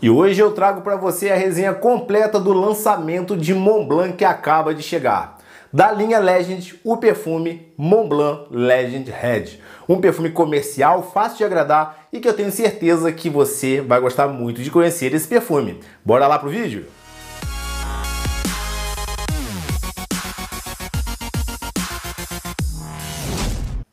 E hoje eu trago para você a resenha completa do lançamento de Montblanc que acaba de chegar. Da linha Legend, o perfume Montblanc Legend Red. Um perfume comercial, fácil de agradar e que eu tenho certeza que você vai gostar muito de conhecer esse perfume. Bora lá pro vídeo?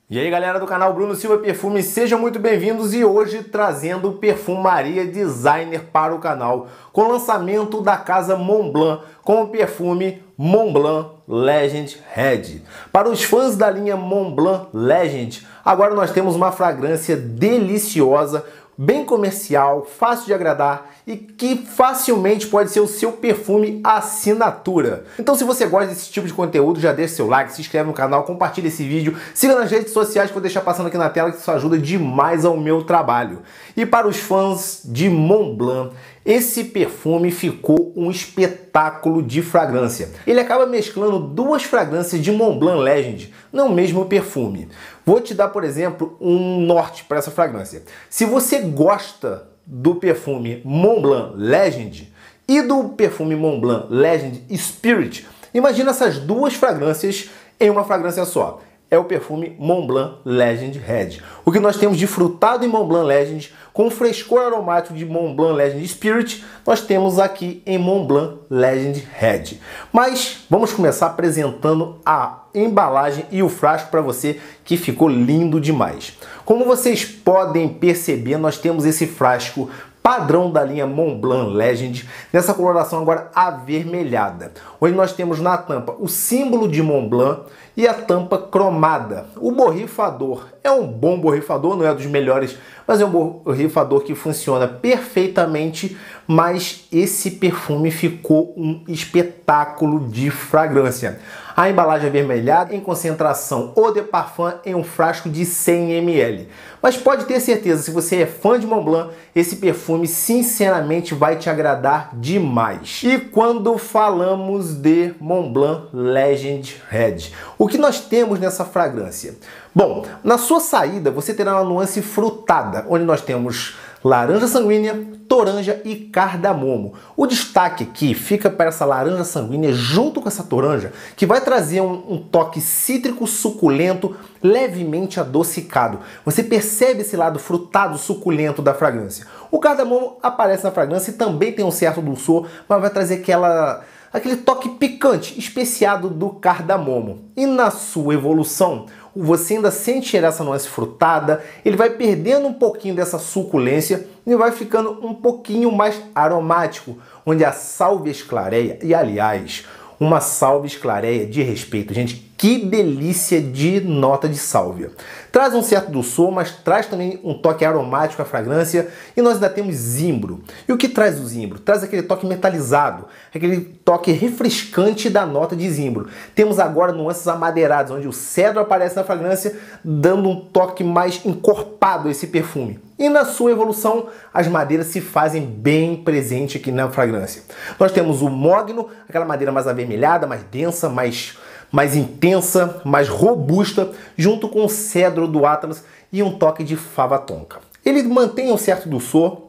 E aí galera do canal Bruno Silva Perfumes, sejam muito bem-vindos e hoje trazendo perfumaria designer para o canal com o lançamento da casa Montblanc com o perfume Montblanc Legend Red. Para os fãs da linha Montblanc Legend, agora nós temos uma fragrância deliciosa bem comercial, fácil de agradar e que facilmente pode ser o seu perfume assinatura. Então, se você gosta desse tipo de conteúdo, já deixa seu like, se inscreve no canal, compartilha esse vídeo, siga nas redes sociais que eu vou deixar passando aqui na tela, que isso ajuda demais ao meu trabalho. E para os fãs de Montblanc esse perfume ficou um espetáculo de fragrância. Ele acaba mesclando duas fragrâncias de Montblanc Legend no mesmo perfume. Vou te dar, por exemplo, um norte para essa fragrância. Se você gosta do perfume Montblanc Legend e do perfume Montblanc Legend Spirit, imagina essas duas fragrâncias em uma fragrância só é o perfume Montblanc Legend Red. O que nós temos de frutado em Montblanc Legend, com o frescor aromático de Montblanc Legend Spirit, nós temos aqui em Montblanc Legend Red. Mas vamos começar apresentando a embalagem e o frasco para você, que ficou lindo demais. Como vocês podem perceber, nós temos esse frasco padrão da linha Montblanc Legend, nessa coloração agora avermelhada, onde nós temos na tampa o símbolo de Montblanc e a tampa cromada. O borrifador é um bom borrifador, não é dos melhores, mas é um borrifador que funciona perfeitamente, mas esse perfume ficou um espetáculo de fragrância a embalagem é avermelhada em concentração ou de parfum em um frasco de 100 ml. Mas pode ter certeza, se você é fã de Montblanc, esse perfume sinceramente vai te agradar demais. E quando falamos de Montblanc Legend Red, o que nós temos nessa fragrância? Bom, na sua saída você terá uma nuance frutada, onde nós temos laranja sanguínea, toranja e cardamomo. O destaque aqui fica para essa laranja sanguínea junto com essa toranja, que vai trazer um, um, toque cítrico suculento, levemente adocicado. Você percebe esse lado frutado suculento da fragrância. O cardamomo aparece na fragrância e também tem um certo dulçor, mas vai trazer aquela aquele toque picante especiado do cardamomo. E na sua evolução, você ainda sente essa nuance frutada, ele vai perdendo um pouquinho dessa suculência e vai ficando um pouquinho mais aromático, onde a sálvia esclareia. E aliás, uma salve esclareia de respeito. Gente, que delícia de nota de sálvia. Traz um certo doçor, mas traz também um toque aromático à fragrância e nós ainda temos zimbro. E o que traz o zimbro? Traz aquele toque metalizado, aquele toque refrescante da nota de zimbro. Temos agora nuances amadeiradas, onde o cedro aparece na fragrância, dando um toque mais encorpado a esse perfume. E na sua evolução, as madeiras se fazem bem presente aqui na fragrância. Nós temos o mogno, aquela madeira mais avermelhada, mais densa, mais, mais intensa, mais robusta, junto com o cedro do Atlas e um toque de fava tonka. Ele mantém um certo doçor,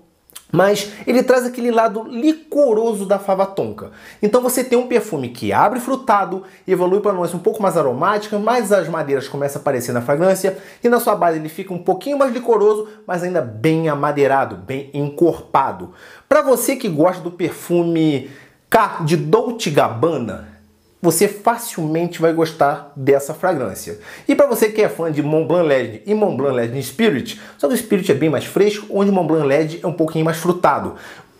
mas ele traz aquele lado licoroso da fava tonka. Então você tem um perfume que abre frutado, evolui para nós um pouco mais aromática, mas as madeiras começam a aparecer na fragrância e na sua base ele fica um pouquinho mais licoroso, mas ainda bem amadeirado, bem encorpado. Para você que gosta do perfume K de Dolce Gabbana, você facilmente vai gostar dessa fragrância. E para você que é fã de Montblanc Legend e Montblanc Legend Spirit, só que o Spirit é bem mais fresco, onde o Montblanc Legend é um pouquinho mais frutado.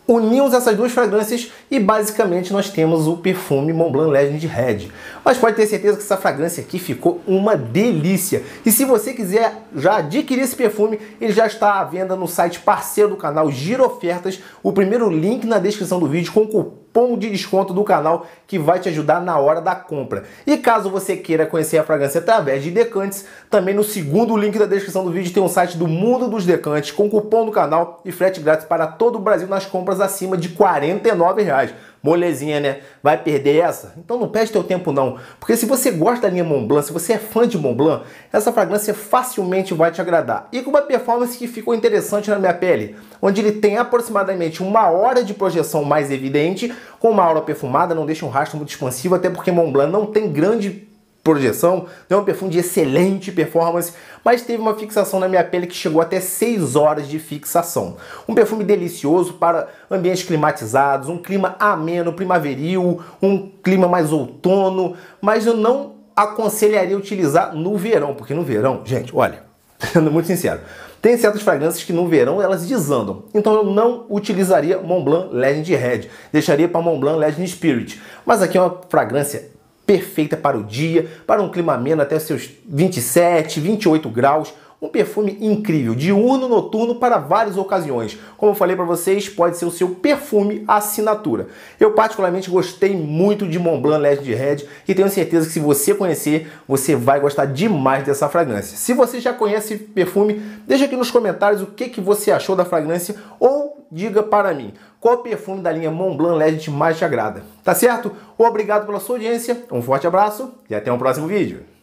Unimos essas duas fragrâncias e basicamente nós temos o perfume Montblanc Legend Red. Mas pode ter certeza que essa fragrância aqui ficou uma delícia. E se você quiser já adquirir esse perfume, ele já está à venda no site parceiro do canal Giro Ofertas. O primeiro link na descrição do vídeo com o cupom de desconto do canal que vai te ajudar na hora da compra. E caso você queira conhecer a fragrância através de decantes, também no segundo link da descrição do vídeo tem um site do Mundo dos Decantes com cupom do canal e frete grátis para todo o Brasil nas compras acima de R$ 49 reais. Molezinha, né? Vai perder essa? Então não perde teu tempo não. Porque se você gosta da linha Montblanc, se você é fã de Montblanc, essa fragrância facilmente vai te agradar. E com uma performance que ficou interessante na minha pele, onde ele tem aproximadamente uma hora de projeção mais evidente, com uma aura perfumada, não deixa um rastro muito expansivo, até porque Montblanc não tem grande projeção, é um perfume de excelente performance, mas teve uma fixação na minha pele que chegou até 6 horas de fixação. Um perfume delicioso para ambientes climatizados, um clima ameno, primaveril, um clima mais outono, mas eu não aconselharia utilizar no verão, porque no verão, gente, olha, sendo muito sincero, tem certas fragrâncias que no verão elas desandam. Então eu não utilizaria Montblanc Legend Red. Deixaria para Montblanc Legend Spirit. Mas aqui é uma fragrância perfeita para o dia, para um clima ameno até seus 27, 28 graus, um perfume incrível, diurno, noturno, para várias ocasiões. Como eu falei para vocês, pode ser o seu perfume assinatura. Eu particularmente gostei muito de Montblanc Legend Red e tenho certeza que se você conhecer, você vai gostar demais dessa fragrância. Se você já conhece perfume, deixa aqui nos comentários o que, que você achou da fragrância ou diga para mim qual perfume da linha Montblanc Legend mais te agrada. Tá certo? Obrigado pela sua audiência, um forte abraço e até o um próximo vídeo.